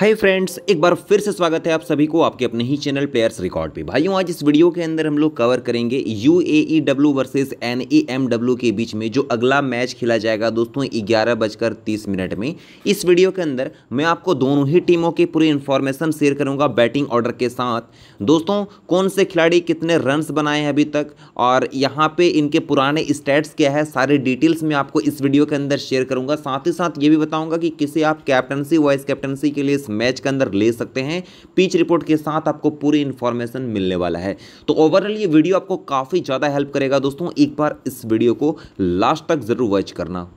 hi friends एक बार फिर से स्वागत है आप सभी को आपके अपने ही चैनल प्लेयर्स रिकॉर्ड पे भाइयों आज इस वीडियो के अंदर हम लोग कवर करेंगे U A E W versus N E M W के बीच में जो अगला मैच खेला जाएगा दोस्तों ग्यारह बजकर तीस मिनट में इस वीडियो के अंदर मैं आपको दोनों ही टीमों की पूरी इन्फॉर्मेशन शेयर करूँगा बैटिंग ऑर्डर के साथ दोस्तों कौन से खिलाड़ी कितने रन्स बनाए हैं अभी तक और यहाँ पर इनके पुराने स्टैट्स क्या है सारे डिटेल्स मैं आपको इस वीडियो के अंदर शेयर करूँगा साथ ही साथ ये भी बताऊँगा कि किसे आप कैप्टनसी वाइस कैप्टनसी के लिए मैच के अंदर ले सकते हैं पिच रिपोर्ट के साथ आपको पूरी इंफॉर्मेशन मिलने वाला है तो ओवरऑल ये वीडियो आपको काफ़ी ज़्यादा हेल्प करेगा दोस्तों एक बार इस वीडियो को लास्ट तक ज़रूर वॉच करना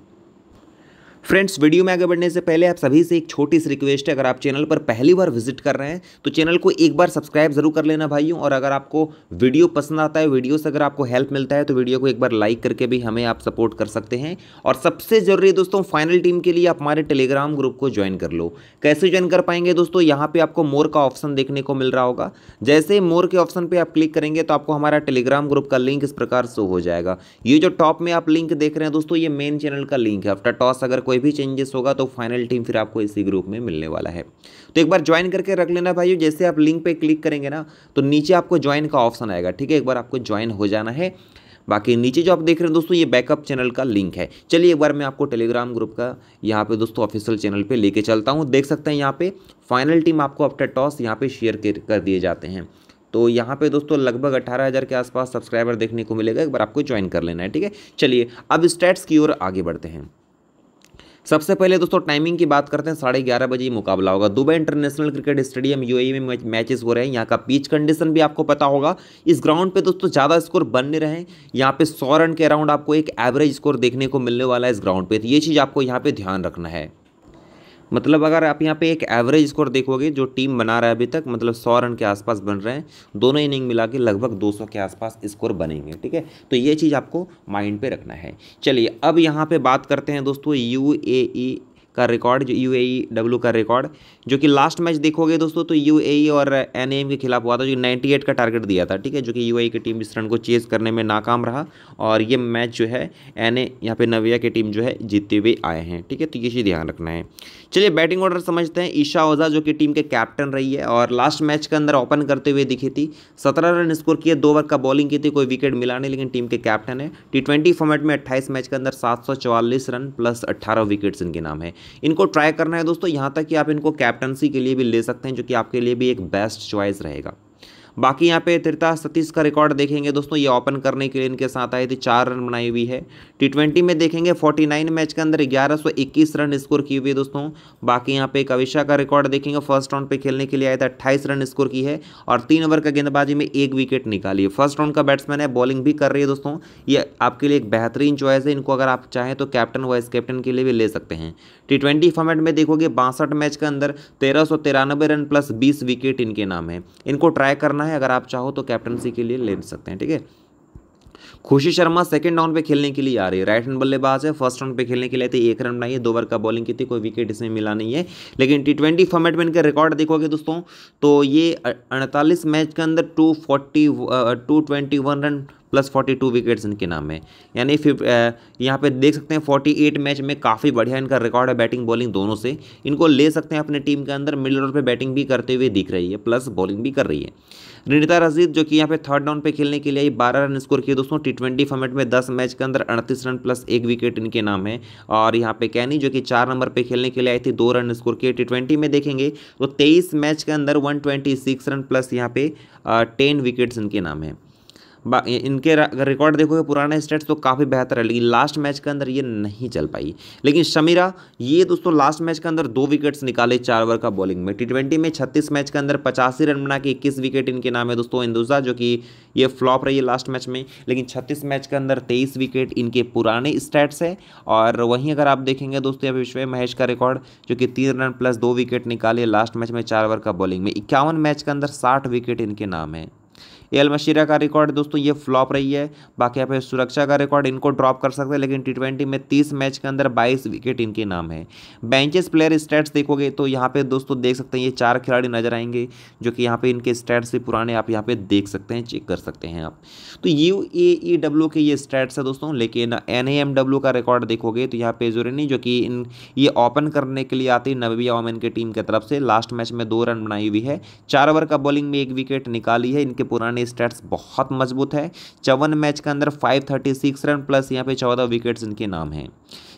फ्रेंड्स वीडियो में आगे बढ़ने से पहले आप सभी से एक छोटी सी रिक्वेस्ट है अगर आप चैनल पर पहली बार विजिट कर रहे हैं तो चैनल को एक बार सब्सक्राइब जरूर कर लेना भाइयों और अगर आपको वीडियो पसंद आता है वीडियो से अगर आपको हेल्प मिलता है तो वीडियो को एक बार लाइक करके भी हमें आप सपोर्ट कर सकते हैं और सबसे जरूरी दोस्तों फाइनल टीम के लिए आप हमारे टेलीग्राम ग्रुप को ज्वाइन कर लो कैसे ज्वाइन कर पाएंगे दोस्तों यहाँ पर आपको मोर का ऑप्शन देखने को मिल रहा होगा जैसे मोर के ऑप्शन पर आप क्लिक करेंगे तो आपको हमारा टेलीग्राम ग्रुप का लिंक इस प्रकार शो हो जाएगा ये जो टॉप में आप लिंक देख रहे हैं दोस्तों ये मेन चैनल का लिंक है आफ्टर टॉस अगर कोई कोई भी चेंजेस होगा तो फाइनल टीम फिर आपको इसी ग्रुप में मिलने वाला है तो एक बार ज्वाइन करके रख लेना भाई जैसे आप लिंक पे क्लिक करेंगे ना तो नीचे आपको ज्वाइन का ऑप्शन आएगा ठीक है एक बार आपको ज्वाइन हो जाना है बाकी नीचे जो आप देख रहे हैं दोस्तों ये बैकअप चैनल का लिंक है चलिए एक बार मैं आपको टेलीग्राम ग्रुप का यहाँ पे दोस्तों ऑफिशियल चैनल पे लेके चलता हूँ देख सकते हैं यहाँ पे फाइनल टीम आपको आफ्टर टॉस यहाँ पे शेयर कर दिए जाते हैं तो यहाँ पे दोस्तों लगभग अठारह हज़ार के आसपास सब्सक्राइबर देखने को मिलेगा एक बार आपको ज्वाइन कर लेना है ठीक है चलिए अब स्टेट्स की ओर आगे बढ़ते हैं सबसे पहले दोस्तों टाइमिंग की बात करते हैं साढ़े ग्यारह बजे मुकाबला होगा Dubai international cricket stadium U A matches हो रहे हैं यहाँ का पिच कंडीशन भी आपको पता होगा इस ग्राउंड पे दोस्तों ज़्यादा स्कोर बन नहीं रहे हैं यहाँ पे सौ रन के अराउंड आपको एक एवरेज स्कोर देखने को मिलने वाला है इस ग्राउंड पे तो ये चीज़ आपको यहाँ पर ध्यान रखना है मतलब अगर आप यहाँ पे एक एवरेज स्कोर देखोगे जो टीम बना रहा है अभी तक मतलब सौ रन के आसपास बन रहे हैं दोनों इनिंग मिला के लगभग 200 के आसपास स्कोर बनेंगे ठीक है तो ये चीज़ आपको माइंड पे रखना है चलिए अब यहाँ पे बात करते हैं दोस्तों यू e का रिकॉर्ड जो यू डब्ल्यू e का रिकॉर्ड जो कि लास्ट मैच देखोगे दोस्तों तो यू e और एन के खिलाफ हुआ था जो नाइन्टी का टारगेट दिया था ठीक है जो कि यू की टीम इस रन को चेज करने में नाकाम रहा और ये मैच जो है एन ए यहाँ पे नविया की टीम जो है जीतते हुए आए हैं ठीक है तो ये चीज़ ध्यान रखना है चलिए बैटिंग ऑर्डर समझते हैं ईशा ओझा जो कि टीम के कैप्टन रही है और लास्ट मैच के अंदर ओपन करते हुए दिखी थी सत्रह रन स्कोर किए दो ओवर का बॉलिंग की थी कोई विकेट मिला नहीं लेकिन टीम के कैप्टन है टी फॉर्मेट में अट्ठाईस मैच के अंदर सात रन प्लस अट्ठारह विकेट्स इनके नाम है इनको ट्राई करना है दोस्तों यहाँ तक कि आप इनको कैप्टनसी के लिए भी ले सकते हैं जो कि आपके लिए भी एक बेस्ट चॉइस रहेगा बाकी यहाँ पे त्रिता सतीश का रिकॉर्ड देखेंगे दोस्तों ये ओपन करने के लिए इनके साथ आई थी चार रन बनाई हुई है टी ट्वेंटी में देखेंगे फोर्टी मैच के अंदर ग्यारह रन स्कोर की हुई है दोस्तों बाकी यहाँ पे कविशा का रिकॉर्ड देखेंगे फर्स्ट राउंड पर खेलने के लिए आया था अट्ठाईस रन स्कोर की है और तीन ओवर का गेंदबाजी में एक विकेट निकाली है फर्स्ट राउंड का बैट्समैन है बॉलिंग भी कर रही है दोस्तों ये आपके लिए एक बेहतरीन चॉइस है इनको अगर आप चाहें तो कैप्टन वाइस कैप्टन के लिए भी ले सकते हैं टी ट्वेंटी फॉर्मेट में देखोगे बासठ मैच के अंदर तेरह रन प्लस बीस विकेट इनके नाम है इनको ट्राई करना करना है अगर आप चाहो तो कैप्टनसी के लिए ले सकते हैं ठीक है खुशी शर्मा सेकंड राउंड पे खेलने के लिए आ रही है राइट हैंड बल्लेबाज है फर्स्ट राउंड पे खेलने के लिए थी एक रन बनाई है दो बार का बॉलिंग की थी कोई विकेट इसमें मिला नहीं है लेकिन टी ट्वेंटी फॉर्मेट में इनका रिकॉर्ड देखोगे दोस्तों तो ये अड़तालीस मैच के अंदर two forty two twenty one run plus forty two wickets इनके नाम है यानी फिफ यहाँ पे देख सकते हैं फोर्टी एट मैच में काफ़ी बढ़िया इनका रिकॉर्ड है बैटिंग बॉलिंग दोनों से इनको ले सकते हैं अपने टीम के अंदर मिडल ऑर्डर पे बैटिंग भी करते हुए दिख रही है प्लस बॉलिंग भी कर रही है रिनिता रजीद जो कि यहाँ पे थर्ड डाउन पे खेलने के लिए बारह रन स्कोर किए दोस्तों टी ट्वेंटी फॉर्मेट में दस मैच के अंदर अड़तीस रन प्लस एक विकेट इनके नाम है और यहाँ पे कैनी जो कि चार नंबर पे खेलने के लिए आई थी दो रन स्कोर किए टी ट्वेंटी में देखेंगे तो तेईस मैच के अंदर one twenty six run plus यहाँ पे टेन विकेट्स इनके नाम है इनके अगर रिकॉर्ड देखोगे पुराने स्टेट्स तो काफ़ी बेहतर है लेकिन लास्ट मैच के अंदर ये नहीं चल पाई लेकिन शमीरा ये दोस्तों लास्ट मैच के अंदर दो विकेट्स निकाले चार ओवर का बॉलिंग में टी में छत्तीस मैच के अंदर पचासी रन बना के इक्कीस विकेट इनके नाम है दोस्तों इंदुजा जो कि ये फ्लॉप रही है लास्ट मैच में लेकिन छत्तीस मैच के अंदर तेईस विकेट इनके पुराने स्टैट्स है और वहीं अगर आप देखेंगे दोस्तों यहाँ विश्व महेश का रिकॉर्ड जो कि तीन रन प्लस दो विकेट निकाले लास्ट मैच में चार ओवर का बॉलिंग में इक्यावन मैच के अंदर साठ विकेट इनके नाम है एल मशीरा का रिकॉर्ड दोस्तों ये फ्लॉप रही है बाकी यहाँ पे सुरक्षा का रिकॉर्ड इनको ड्रॉप कर सकते हैं लेकिन टी ट्वेंटी में तीस मैच के अंदर बाईस विकेट इनके नाम है बेंचेस प्लेयर स्टैट्स देखोगे तो यहाँ पे दोस्तों देख सकते हैं ये चार खिलाड़ी नजर आएंगे जो कि यहाँ पे इनके स्टैट्स से पुराने आप यहाँ पे देख सकते हैं चेक कर सकते हैं आप तो यू ए ई डब्ल्यू के ये स्टैट्स है दोस्तों लेकिन एन ए एम डब्ल्यू का रिकॉर्ड देखोगे तो यहाँ पे जोरेनी जो कि इन ये ओपन करने के लिए आती नबीबिया ओमेन की टीम की तरफ से लास्ट मैच में दो रन बनाई हुई है चार ओवर का बॉलिंग में एक विकेट निकाली है इनके पुराने स्टैट्स बहुत मजबूत है चौवन मैच के अंदर 536 रन प्लस यहाँ पे चौदह विकेट्स इनके नाम हैं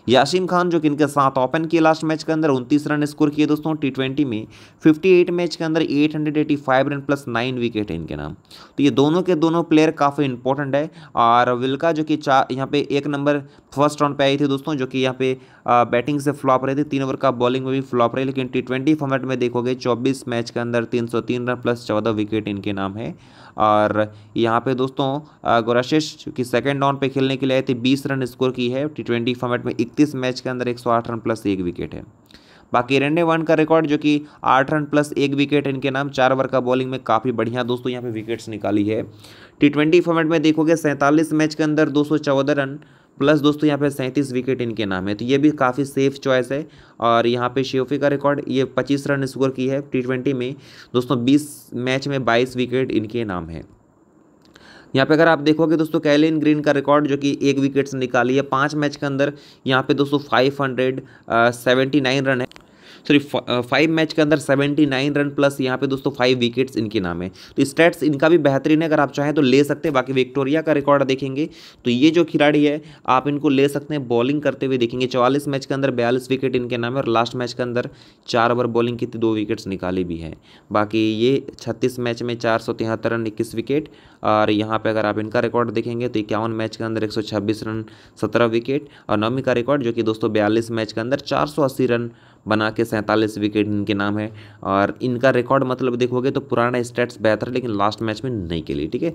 यासिम खान जो कि इनके साथ ओपन किए लास्ट मैच के अंदर उनतीस रन स्कोर किए दोस्तों टी में 58 मैच के अंदर 885 रन प्लस नाइन विकेट है इनके नाम तो ये दोनों के दोनों प्लेयर काफ़ी इंपॉर्टेंट है और विल्का जो कि चार यहाँ पे एक नंबर फर्स्ट राउंड पे आई थी दोस्तों जो कि यहाँ पे बैटिंग से फ्लॉप रहे थे तीन ओवर का बॉलिंग में भी फ्लॉप रहे लेकिन टी फॉर्मेट में देखोगे चौबीस मैच के अंदर तीन रन प्लस चौदह विकेट इनके नाम है और यहाँ पे दोस्तों गोराशिश की सेकेंड डाउन पे खेलने के लिए आए थे बीस रन स्कोर की है टी ट्वेंटी फॉर्मेट में इकतीस मैच के अंदर एक सौ आठ रन प्लस एक विकेट है बाकी रेंडे वन का रिकॉर्ड जो कि आठ रन प्लस एक विकेट इनके नाम चार ओवर का बॉलिंग में काफ़ी बढ़िया दोस्तों यहाँ पे विकेट्स निकाली है टी ट्वेंटी फॉर्मेट में देखोगे सैंतालीस मैच के अंदर दो रन प्लस दोस्तों यहाँ पे सैंतीस विकेट इनके नाम है तो ये भी काफ़ी सेफ चॉइस है और यहाँ पे शेफी का रिकॉर्ड ये पच्चीस रन स्कोर की है टी ट्वेंटी में दोस्तों बीस मैच में बाईस विकेट इनके नाम है यहाँ पे अगर आप देखोगे दोस्तों कैलिन ग्रीन का रिकॉर्ड जो कि एक विकेट से निकाली है पाँच मैच के अंदर यहाँ पे दोस्तों five hundred seventy nine run है सॉरी फाइव मैच के अंदर सेवेंटी नाइन रन प्लस यहाँ पे दोस्तों फाइव विकेट्स इनके नाम है तो स्टेट्स इनका भी बेहतरीन है अगर आप चाहें तो ले सकते हैं बाकी विक्टोरिया का रिकॉर्ड देखेंगे तो ये जो खिलाड़ी है आप इनको ले सकते हैं बॉलिंग करते हुए देखेंगे चौवालीस मैच के अंदर बयालीस विकेट इनके नाम है और लास्ट मैच के अंदर चार ओवर बॉलिंग की दो विकेट्स निकाली भी है बाकी ये छत्तीस मैच में चार सौ तिहत्तर रन इक्कीस विकेट और यहाँ पर अगर आप इनका रिकॉर्ड देखेंगे तो इक्यावन मैच के अंदर एक सौ छब्बीस रन सत्रह विकेट और नौमी का रिकॉर्ड जो कि दोस्तों बयालीस मैच के अंदर चार सौ अस्सी रन बना के सैंतालीस विकेट इनके नाम है और इनका रिकॉर्ड मतलब देखोगे तो पुराना स्टेट्स बेहतर लेकिन लास्ट मैच में नहीं के लिए ठीक है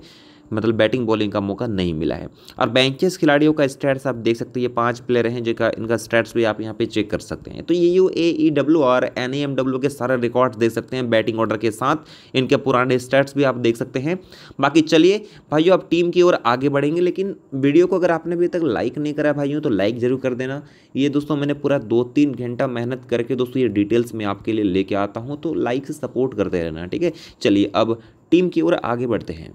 मतलब बैटिंग बॉलिंग का मौका नहीं मिला है और बैंकेस खिलाड़ियों का स्टैट्स आप देख सकते हैं ये पाँच प्लेयर हैं जिनका इनका स्टैट्स भी आप यहाँ पे चेक कर सकते हैं तो ये यू ए ई डब्ल्यू और एन एम डब्ल्यू के सारे रिकॉर्ड्स देख सकते हैं बैटिंग ऑर्डर के साथ इनके पुराने स्टैट्स भी आप देख सकते हैं बाकी चलिए भाइयों आप टीम की ओर आगे बढ़ेंगे लेकिन वीडियो को अगर आपने अभी तक लाइक नहीं करा भाइयों तो लाइक ज़रूर कर देना ये दोस्तों मैंने पूरा दो तीन घंटा मेहनत करके दोस्तों ये डिटेल्स मैं आपके लिए लेके आता हूँ तो लाइक से सपोर्ट करते रहना ठीक है चलिए अब टीम की ओर आगे बढ़ते हैं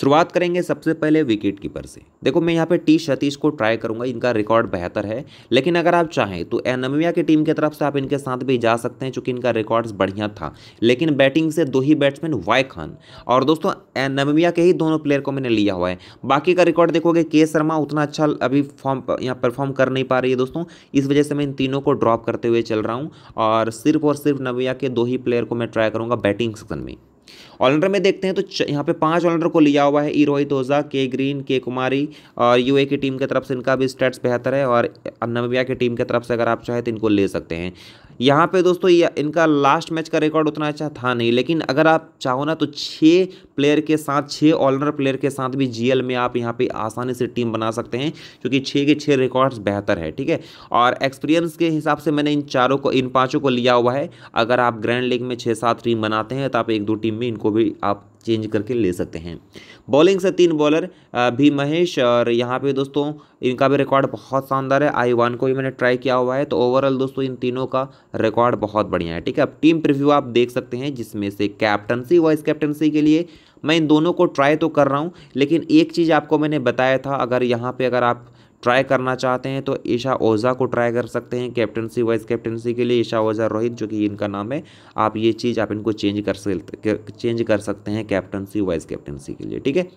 शुरुआत करेंगे सबसे पहले विकेट कीपर से देखो मैं यहाँ पे टी सतीश को ट्राई करूंगा इनका रिकॉर्ड बेहतर है लेकिन अगर आप चाहें तो एनमिया की टीम की तरफ से आप इनके साथ भी जा सकते हैं चूँकि इनका रिकॉर्ड्स बढ़िया था लेकिन बैटिंग से दो ही बैट्समैन वाई खान और दोस्तों एनमिया के ही दोनों प्लेयर को मैंने लिया हुआ है बाकी का रिकॉर्ड देखोगे के शर्मा उतना अच्छा अभी फॉर्म यहाँ परफॉर्म कर नहीं पा रही है दोस्तों इस वजह से मैं इन तीनों को ड्रॉप करते हुए चल रहा हूँ और सिर्फ और सिर्फ नविया के दो ही प्लेयर को मैं ट्राई करूँगा बैटिंग सेक्शन में ऑलराउंडर में देखते हैं तो यहाँ पे पांच ऑलराउंडर को लिया हुआ है ई रोहित ओजा के ग्रीन के कुमारी और यूए की टीम की तरफ से इनका भी स्टेट्स बेहतर है और नमीबिया की टीम की तरफ से अगर आप चाहें तो इनको ले सकते हैं यहाँ पे दोस्तों इनका लास्ट मैच का रिकॉर्ड उतना अच्छा था नहीं लेकिन अगर आप चाहो ना तो छः प्लेयर के साथ छः ऑलराउंडर प्लेयर के साथ भी जीएल में आप यहाँ पे आसानी से टीम बना सकते हैं क्योंकि छः के छः रिकॉर्ड्स बेहतर है ठीक है और एक्सपीरियंस के हिसाब से मैंने इन चारों को इन पाँचों को लिया हुआ है अगर आप ग्रैंड लीग में छः सात टीम बनाते हैं तो आप एक दो टीम में इनको भी आप चेंज करके ले सकते हैं बॉलिंग से तीन बॉलर भी महेश और यहाँ पे दोस्तों इनका भी रिकॉर्ड बहुत शानदार है आई वन को भी मैंने ट्राई किया हुआ है तो ओवरऑल दोस्तों इन तीनों का रिकॉर्ड बहुत बढ़िया है ठीक है अब टीम प्रिव्यू आप देख सकते हैं जिसमें से कैप्टनसी वाइस कैप्टनसी के लिए मैं इन दोनों को ट्राई तो कर रहा हूँ लेकिन एक चीज़ आपको मैंने बताया था अगर यहाँ पर अगर आप ट्राई करना चाहते हैं तो ईशा ओझा को ट्राई कर सकते हैं कैप्टनसी वाइस कैप्टनसी के लिए ईशा ओझा रोहित जो कि इनका नाम है आप ये चीज़ आप इनको चेंज कर सकते चेंज कर सकते हैं कैप्टनसी वाइस कैप्टनसी के लिए ठीक है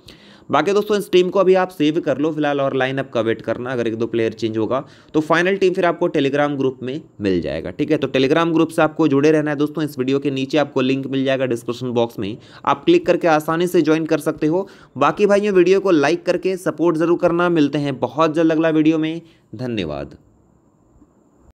बाकी दोस्तों इस टीम को अभी आप सेव कर लो फिलहाल और लाइनअप का वेट करना अगर एक दो प्लेयर चेंज होगा तो फाइनल टीम फिर आपको टेलीग्राम ग्रुप में मिल जाएगा ठीक है तो टेलीग्राम ग्रुप से आपको जुड़े रहना है दोस्तों इस वीडियो के नीचे आपको लिंक मिल जाएगा डिस्क्रिप्शन बॉक्स में आप क्लिक करके आसानी से ज्वाइन कर सकते हो बाकी भाइयों वीडियो को लाइक करके सपोर्ट जरूर करना मिलते हैं बहुत जल्द अगला वीडियो में धन्यवाद